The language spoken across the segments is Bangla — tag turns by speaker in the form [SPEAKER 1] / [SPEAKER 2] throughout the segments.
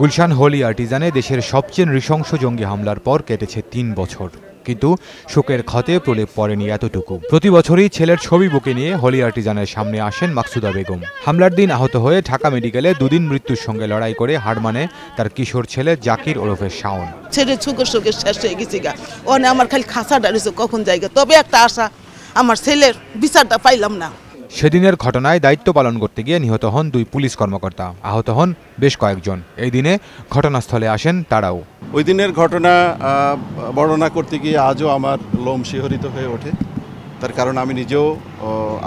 [SPEAKER 1] গুলশান হোলি আর্টিজানে দেশের সবচেয়ে নৃশংস জঙ্গি হামলার পর কেটেছে তিন বছর কিন্তু শোকের ক্ষতে প্রলেপ পড়েনি এতটুকু প্রতি বছরই ছেলের ছবি বুকে নিয়ে হোলি আর্টিজানের সামনে আসেন মাকসুদা বেগম হামলার দিন আহত হয়ে ঢাকা মেডিকেলে দুদিন মৃত্যুর সঙ্গে লড়াই করে হার মানে তার কিশোর ছেলে জাকির ওরফে শাওন ছেলে ছুকে শোকের শেষ হয়ে গেছি গা অনে আমার খালি খাসা ডাড়িছে কখন জায়গা তবে একটা আশা আমার ছেলের বিচারটা পাইলাম না সেদিনের ঘটনায় দায়িত্ব পালন করতে গিয়ে নিহত হন দুই পুলিশ কর্মকর্তা আহত হন বেশ কয়েকজন এই দিনে ঘটনাস্থলে আসেন তারাও
[SPEAKER 2] ওই দিনের ঘটনা বর্ণনা করতে গিয়ে আজও আমার লোম শিহরিত হয়ে ওঠে তার কারণ আমি নিজেও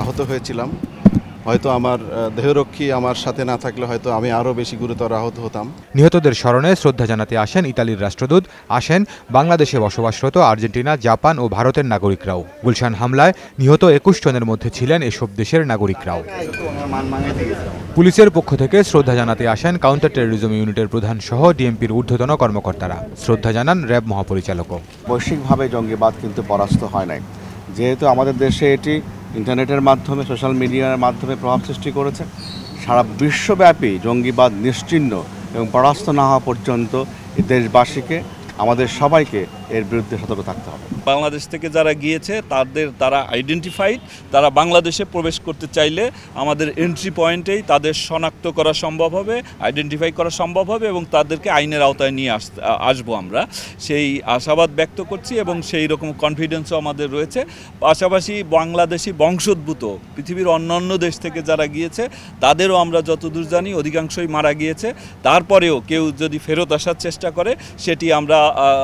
[SPEAKER 2] আহত হয়েছিলাম হয়তো আমার দেহরক্ষী আমার সাথে না থাকলে হয়তো আমি আরও বেশি গুরুতর আহত হতাম
[SPEAKER 1] নিহতদের স্মরণে শ্রদ্ধা জানাতে আসেন ইতালির রাষ্ট্রদূত আসেন বাংলাদেশে বসবাসরত আর্জেন্টিনা জাপান ও ভারতের নাগরিকরাও গুলশান হামলায় নিহত একুশ জনের মধ্যে ছিলেন এসব দেশের নাগরিকরাও পুলিশের পক্ষ থেকে শ্রদ্ধা জানাতে আসেন কাউন্টার টেরোরিজম ইউনিটের প্রধান সহ ডিএমপির ঊর্ধ্বতন কর্মকর্তারা শ্রদ্ধা জানান র্যাব মহাপরিচালক
[SPEAKER 3] বৈশ্বিকভাবে জঙ্গিবাদ কিন্তু পরাস্ত হয় নাই যেহেতু আমাদের দেশে এটি ইন্টারনেটের মাধ্যমে সোশ্যাল মিডিয়ার মাধ্যমে প্রভাব সৃষ্টি করেছে সারা বিশ্বব্যাপী জঙ্গিবাদ নিশ্চিহ্ন এবং পরাস্ত না হওয়া পর্যন্ত দেশবাসীকে আমাদের সবাইকে এর বিরুদ্ধে সতর্ক থাকতে হবে
[SPEAKER 4] বাংলাদেশ থেকে যারা গিয়েছে তাদের তারা আইডেন্টিফাইড তারা বাংলাদেশে প্রবেশ করতে চাইলে আমাদের এন্ট্রি পয়েন্টেই তাদের শনাক্ত করা সম্ভব হবে আইডেন্টিফাই করা সম্ভব হবে এবং তাদেরকে আইনের আওতায় নিয়ে আস আসবো আমরা সেই আশাবাদ ব্যক্ত করছি এবং সেই রকম কনফিডেন্সও আমাদের রয়েছে পাশাপাশি বাংলাদেশি বংশোদ্ভূত পৃথিবীর অন্যান্য দেশ থেকে যারা গিয়েছে তাদেরও আমরা যতদূর জানি অধিকাংশই মারা গিয়েছে তারপরেও কেউ যদি ফেরত আসার চেষ্টা করে সেটি আমরা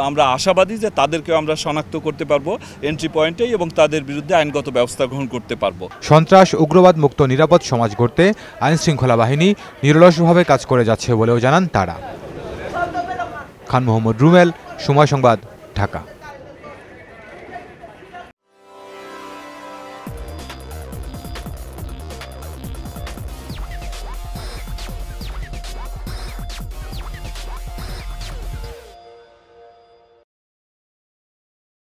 [SPEAKER 4] আমরা আশাবাদী আশাবাদী যে তাদেরকেও আমরা শনাক্ত করতে পারবো এন্ট্রি পয়েন্টে এবং তাদের বিরুদ্ধে আইনগত ব্যবস্থা গ্রহণ করতে পারবো
[SPEAKER 1] সন্ত্রাস উগ্রবাদ মুক্ত নিরাপদ সমাজ গড়তে শৃঙ্খলা বাহিনী নিরলসভাবে কাজ করে যাচ্ছে বলেও জানান তারা খান মোহাম্মদ রুমেল সময় সংবাদ ঢাকা